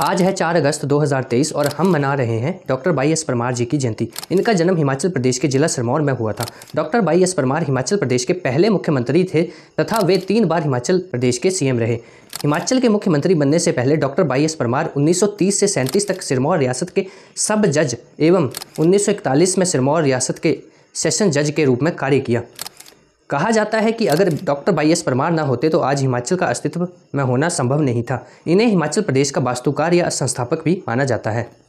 आज है 4 अगस्त 2023 और हम मना रहे हैं doctor Y S Parmar ji की जयंती इनका जन्म हिमाचल प्रदेश के जिला सिरमौर में हुआ था doctor Y S Parmar Himachal Pradesh के पहले मुख्यमंत्री थे तथा वे तीन बार हिमाचल प्रदेश के सीएम रहे हिमाचल के मुख्यमंत्री बनने से पहले डॉक्टर बाई एस परमार 1930 से सैंतीस तक सिरमौर रियासत के सब जज एवं उन्नीस में सिरमौर रियासत के सेशन जज के रूप में कार्य किया कहा जाता है कि अगर डॉक्टर बाई एस परमार ना होते तो आज हिमाचल का अस्तित्व में होना संभव नहीं था इन्हें हिमाचल प्रदेश का वास्तुकार या संस्थापक भी माना जाता है